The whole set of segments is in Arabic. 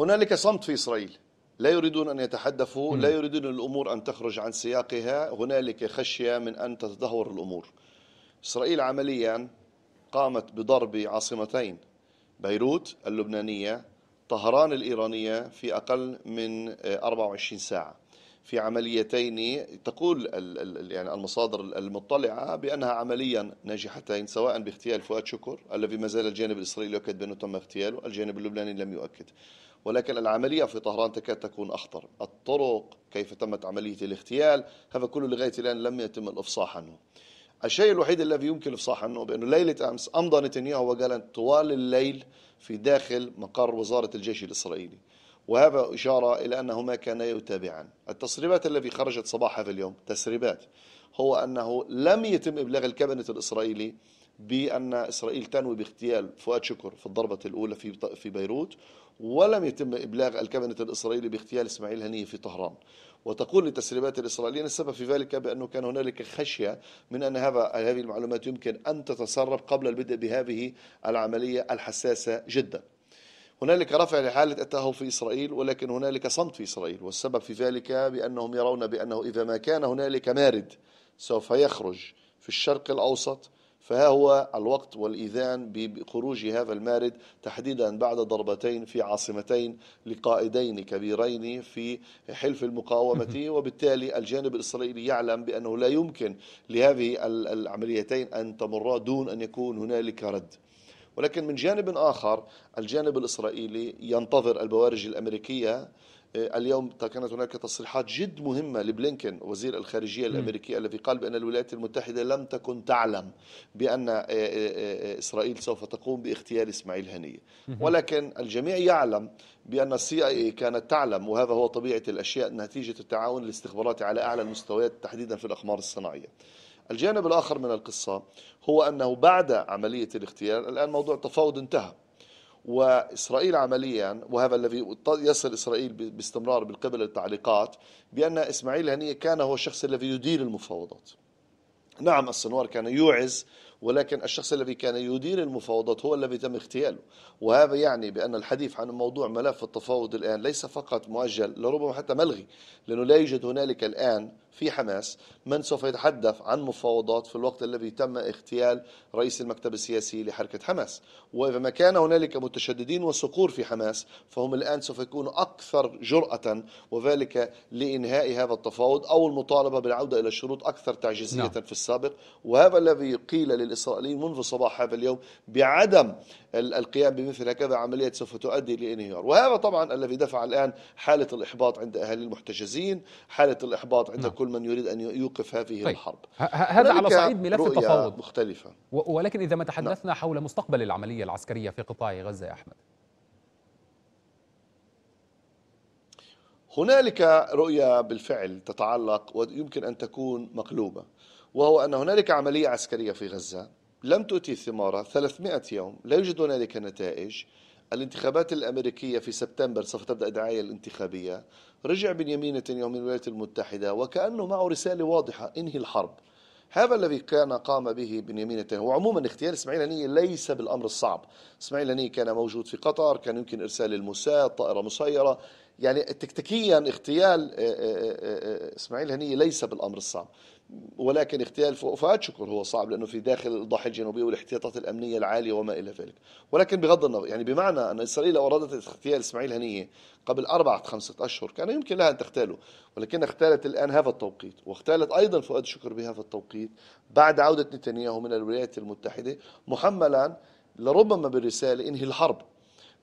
هنالك صمت في إسرائيل لا يريدون أن يتحدثوا لا يريدون الأمور أن تخرج عن سياقها هنالك خشية من أن تتدهور الأمور إسرائيل عمليا قامت بضرب عاصمتين بيروت اللبنانية طهران الإيرانية في أقل من 24 آه، ساعة في عمليتين تقول يعني المصادر المطلعة بأنها عمليا ناجحتين سواء باغتيال فؤاد شكر الذي ما زال الجانب الإسرائيلي يؤكد بأنه تم اغتياله الجانب اللبناني لم يؤكد ولكن العملية في طهران تكاد تكون أخطر الطرق كيف تمت عملية الاغتيال هذا كله لغاية الآن لم يتم الإفصاح عنه الشيء الوحيد الذي يمكن الإفصاح عنه بأنه ليلة أمس أمضى نتنياهو وقال طوال الليل في داخل مقر وزارة الجيش الإسرائيلي وهذا إشارة إلى أنهما كانا يتابعان التسريبات التي خرجت صباح هذا اليوم تسريبات هو أنه لم يتم إبلاغ الكابنة الإسرائيلي بأن إسرائيل تنوي باغتيال فؤاد شكر في الضربة الأولى في في بيروت ولم يتم إبلاغ الكابينت الإسرائيلي باغتيال إسماعيل هنية في طهران وتقول التسريبات الإسرائيلية السبب في ذلك بأنه كان هنالك خشية من أن هذا هذه المعلومات يمكن أن تتسرب قبل البدء بهذه العملية الحساسة جدا هنالك رفع لحالة التهور في إسرائيل ولكن هنالك صمت في إسرائيل والسبب في ذلك بأنهم يرون بأنه إذا ما كان هنالك مارد سوف يخرج في الشرق الأوسط فها هو الوقت والإذان بخروج هذا المارد تحديدا بعد ضربتين في عاصمتين لقائدين كبيرين في حلف المقاومة وبالتالي الجانب الإسرائيلي يعلم بأنه لا يمكن لهذه العمليتين أن تمر دون أن يكون هنالك رد ولكن من جانب آخر الجانب الإسرائيلي ينتظر البوارج الأمريكية آه، اليوم كانت هناك تصريحات جد مهمة لبلينكن وزير الخارجية الأمريكي الذي قال بأن الولايات المتحدة لم تكن تعلم بأن آه، آه، إسرائيل سوف تقوم باغتيال إسماعيل هنية ولكن الجميع يعلم بأن السي اي كانت تعلم وهذا هو طبيعة الأشياء نتيجة التعاون الاستخباراتي على أعلى المستويات تحديدا في الأقمار الصناعية الجانب الآخر من القصة هو أنه بعد عملية الاغتيال الآن موضوع التفاوض انتهى وإسرائيل عمليا وهذا الذي يصل إسرائيل باستمرار بالقبل التعليقات بأن إسماعيل هنية كان هو الشخص الذي يدير المفاوضات نعم السنوار كان يوعز ولكن الشخص الذي كان يدير المفاوضات هو الذي تم اغتياله وهذا يعني بأن الحديث عن موضوع ملف التفاوض الآن ليس فقط مؤجل لربما حتى ملغي لأنه لا يوجد هنالك الآن في حماس من سوف يتحدث عن مفاوضات في الوقت الذي تم اغتيال رئيس المكتب السياسي لحركة حماس وإذا ما كان هنالك متشددين وصقور في حماس فهم الآن سوف يكونوا أكثر جرأة وذلك لإنهاء هذا التفاوض أو المطالبة بالعودة إلى شروط أكثر تعجيزية نعم. في السابق وهذا الذي قيل لل الإسرائيليين منذ صباح هذا اليوم بعدم القيام بمثل هكذا عملية سوف تؤدي لانهيار وهذا طبعا الذي دفع الآن حالة الإحباط عند أهالي المحتجزين حالة الإحباط عند نعم. كل من يريد أن يوقف هذه طيب. الحرب هذا على صعيد ملف التفاوض مختلفة ولكن إذا ما تحدثنا نعم. حول مستقبل العملية العسكرية في قطاع غزة يا أحمد هنالك رؤية بالفعل تتعلق ويمكن أن تكون مقلوبة وهو أن هنالك عملية عسكرية في غزة لم تؤتي ثمارها 300 يوم لا يوجد هنالك نتائج الانتخابات الأمريكية في سبتمبر سوف تبدأ الدعاية الانتخابية رجع بنيامين نتنياهو من الولايات المتحدة وكأنه معه رسالة واضحة انهي الحرب هذا الذي كان قام به بنيامين نتنياهو وعموما اختيار اسماعيل هنيه ليس بالامر الصعب اسماعيل هنيه كان موجود في قطر كان يمكن ارسال الموساد طائره مسيره يعني تكتيكيا اغتيال آه، آه، آه، اسماعيل هنيه ليس بالامر الصعب ولكن اغتيال فؤاد شكر هو صعب لانه في داخل الضاحيه الجنوبيه والاحتياطات الامنيه العاليه وما الى ذلك ولكن بغض النظر يعني بمعنى ان اسرائيل لو ارادت اغتيال اسماعيل هنيه قبل اربعه خمسه اشهر كان يمكن لها ان تغتاله ولكنها اغتالت الان هذا التوقيت واغتالت ايضا فؤاد شكر بهذا التوقيت بعد عوده نتنياهو من الولايات المتحده محملا لربما بالرساله انهي الحرب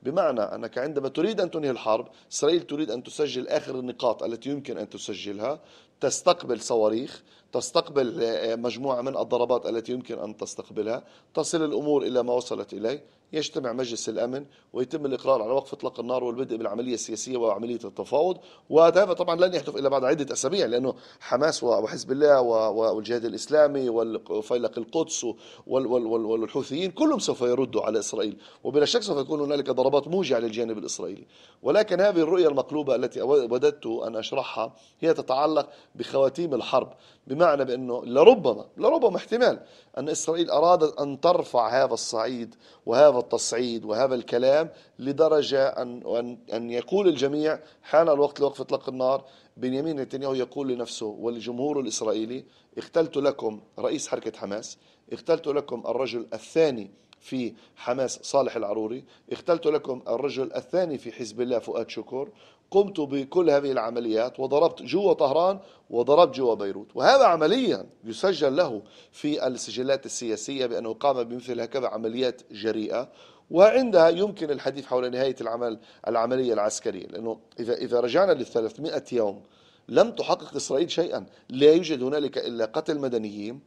بمعنى أنك عندما تريد أن تنهي الحرب إسرائيل تريد أن تسجل آخر النقاط التي يمكن أن تسجلها تستقبل صواريخ تستقبل آه، مجموعة من الضربات التي يمكن أن تستقبلها تصل الأمور إلى ما وصلت إليه يجتمع مجلس الأمن ويتم الإقرار على وقف إطلاق النار والبدء بالعملية السياسية وعملية التفاوض وهذا طبعا لن يحدث إلا بعد عدة أسابيع لأنه حماس وحزب الله والجهاد الإسلامي وفيلق القدس والحوثيين كلهم سوف يردوا على إسرائيل وبلا شك سوف يكون هنالك ضربات موجعة للجانب الإسرائيلي ولكن هذه الرؤية المقلوبة التي وددت أن أشرحها هي تتعلق بخواتيم الحرب بمعنى بأنه لربما لربما احتمال أن إسرائيل أرادت أن ترفع هذا الصعيد وهذا التصعيد وهذا الكلام لدرجة أن, أن يقول الجميع حان الوقت لوقف إطلاق النار بنيامين نتنياهو يقول لنفسه ولجمهوره الإسرائيلي اختلت لكم رئيس حركة حماس اختلت لكم الرجل الثاني في حماس صالح العروري اختلت لكم الرجل الثاني في حزب الله فؤاد شكور قمت بكل هذه العمليات وضربت جوا طهران وضربت جوا بيروت وهذا عمليا يسجل له في السجلات السياسية بأنه قام بمثل هكذا عمليات جريئة وعندها يمكن الحديث حول نهاية العمل العملية العسكرية لأنه إذا, إذا رجعنا لل 300 يوم لم تحقق إسرائيل شيئا لا يوجد هنالك إلا قتل مدنيين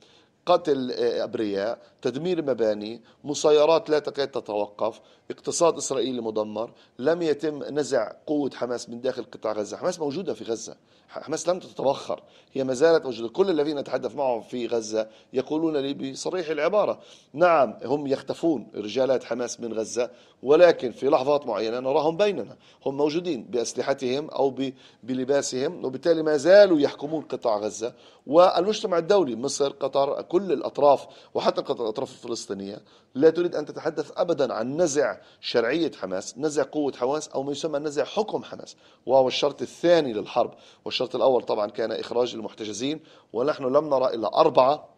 قتل ابرياء تدمير مباني مسيرات لا تكاد تتوقف اقتصاد إسرائيلي مدمر لم يتم نزع قوة حماس من داخل قطاع غزة حماس موجودة في غزة حماس لم تتبخر هي ما زالت موجودة كل الذين أتحدث معهم في غزة يقولون لي بصريح العبارة نعم هم يختفون رجالات حماس من غزة ولكن في لحظات معينة نراهم بيننا هم موجودين بأسلحتهم أو بلباسهم وبالتالي ما زالوا يحكمون قطاع غزة والمجتمع الدولي مصر قطر كل الأطراف وحتى الأطراف الفلسطينية لا تريد أن تتحدث أبدا عن نزع شرعية حماس نزع قوة حماس أو ما يسمى نزع حكم حماس وهو الشرط الثاني للحرب والشرط الأول طبعا كان إخراج المحتجزين ونحن لم نرى إلا أربعة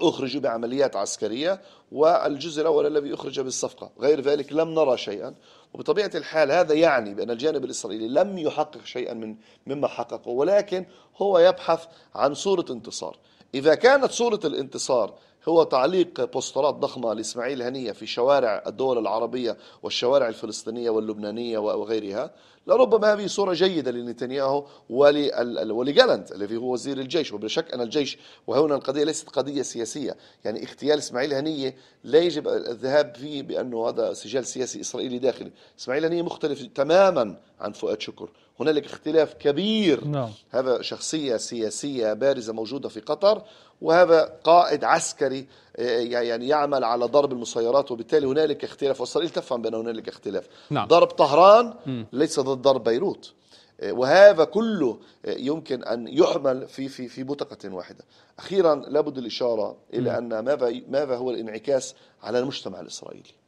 أخرجوا بعمليات عسكرية والجزء الأول الذي أخرج بالصفقة غير ذلك لم نرى شيئا وبطبيعة الحال هذا يعني بأن الجانب الإسرائيلي لم يحقق شيئا من مما حققه ولكن هو يبحث عن صورة انتصار إذا كانت صورة الانتصار هو تعليق بوسترات ضخمة لإسماعيل هنية في شوارع الدول العربية والشوارع الفلسطينية واللبنانية وغيرها لربما هذه صورة جيدة لنتنياهو ولجالنت الذي هو وزير الجيش وبلا شك أن الجيش وهنا القضية ليست قضية سياسية يعني اغتيال إسماعيل هنية لا يجب الذهاب فيه بأنه هذا سجال سياسي إسرائيلي داخلي إسماعيل هنية مختلف تماما عن فؤاد شكر هنالك اختلاف كبير نعم. هذا شخصية سياسية بارزة موجودة في قطر وهذا قائد عسكري آه، يعني يعمل على ضرب المسيرات وبالتالي هنالك اختلاف وإسرائيل تفهم بأن هنالك اختلاف نعم. ضرب طهران ليس ضد ضرب بيروت آه، وهذا كله آه، يمكن أن يحمل في في في بطاقة واحدة. أخيرا لابد الإشارة إلى أن ماذا ماذا هو الانعكاس على المجتمع الإسرائيلي.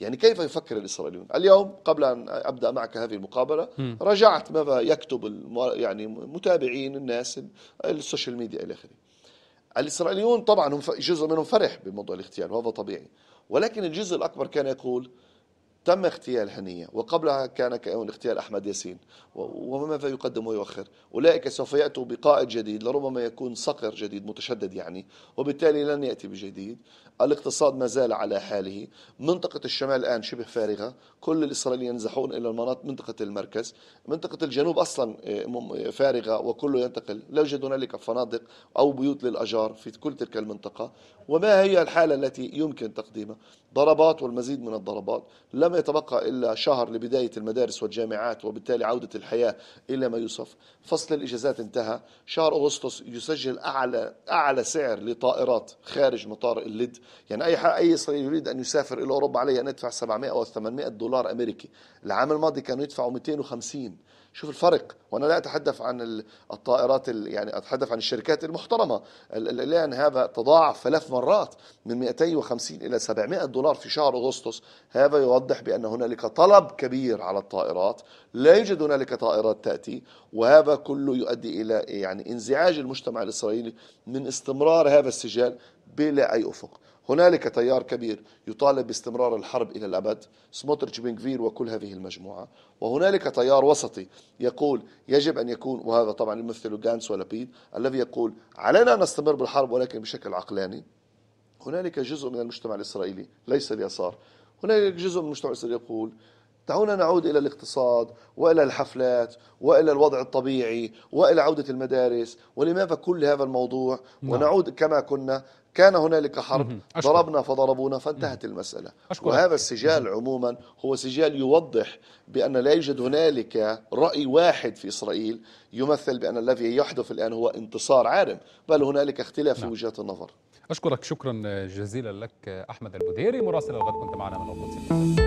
يعني كيف يفكر الإسرائيليون اليوم قبل أن أبدأ معك هذه المقابلة م. رجعت ماذا يكتب المو... يعني متابعين الناس السوشيال ميديا إلى آخره الإسرائيليون طبعا هم جزء منهم فرح بموضوع الاغتيال وهذا طبيعي ولكن الجزء الأكبر كان يقول تم اغتيال هنية وقبلها كان كأون اغتيال أحمد ياسين وماذا يقدم ويؤخر أولئك سوف يأتوا بقائد جديد لربما يكون صقر جديد متشدد يعني وبالتالي لن يأتي بجديد الاقتصاد ما زال على حاله منطقة الشمال الآن شبه فارغة كل الإسرائيليين ينزحون إلى المناطق منطقة المركز منطقة الجنوب أصلا آه، آه، فارغة وكله ينتقل لا يوجد هنالك فنادق أو بيوت للأجار في كل تلك المنطقة وما هي الحالة التي يمكن تقديمها ضربات والمزيد من الضربات لم لم يتبقى إلا شهر لبداية المدارس والجامعات وبالتالي عودة الحياة إلى ما يوصف فصل الإجازات انتهى شهر أغسطس يسجل أعلى, أعلى سعر لطائرات خارج مطار اللد يعني أي, أي إسرائيلي يريد أن يسافر إلى أوروبا عليه أن يدفع 700 أو 800 دولار أمريكي العام الماضي كانوا يدفعوا 250 شوف الفرق وانا لا اتحدث عن الطائرات يعني اتحدث عن الشركات المحترمه الان هذا تضاعف ثلاث مرات من 250 الى 700 دولار في شهر اغسطس هذا يوضح بان هنالك طلب كبير على الطائرات لا يوجد هنالك طائرات تاتي وهذا كله يؤدي الى يعني انزعاج المجتمع الاسرائيلي من استمرار هذا السجال بلا اي افق هنالك تيار كبير يطالب باستمرار الحرب إلى الأبد سموتريتش بنكفير وكل هذه المجموعة وهنالك تيار وسطي يقول يجب أن يكون وهذا طبعا يمثل جانس ولابيد الذي يقول علينا أن نستمر بالحرب ولكن بشكل عقلاني هنالك جزء من المجتمع الإسرائيلي ليس اليسار هنالك جزء من المجتمع الإسرائيلي يقول دعونا نعود إلى الاقتصاد وإلى الحفلات وإلى الوضع الطبيعي وإلى عودة المدارس ولماذا كل هذا الموضوع نعم. ونعود كما كنا كان هنالك حرب ضربنا فضربونا فانتهت المسألة أشكرك. وهذا السجال عموما هو سجال يوضح بأن لا يوجد هنالك رأي واحد في إسرائيل يمثل بأن الذي يحدث الآن هو انتصار عارم بل هنالك اختلاف في نعم. وجهات النظر أشكرك شكرا جزيلا لك أحمد البديري مراسل الغد كنت معنا من القدس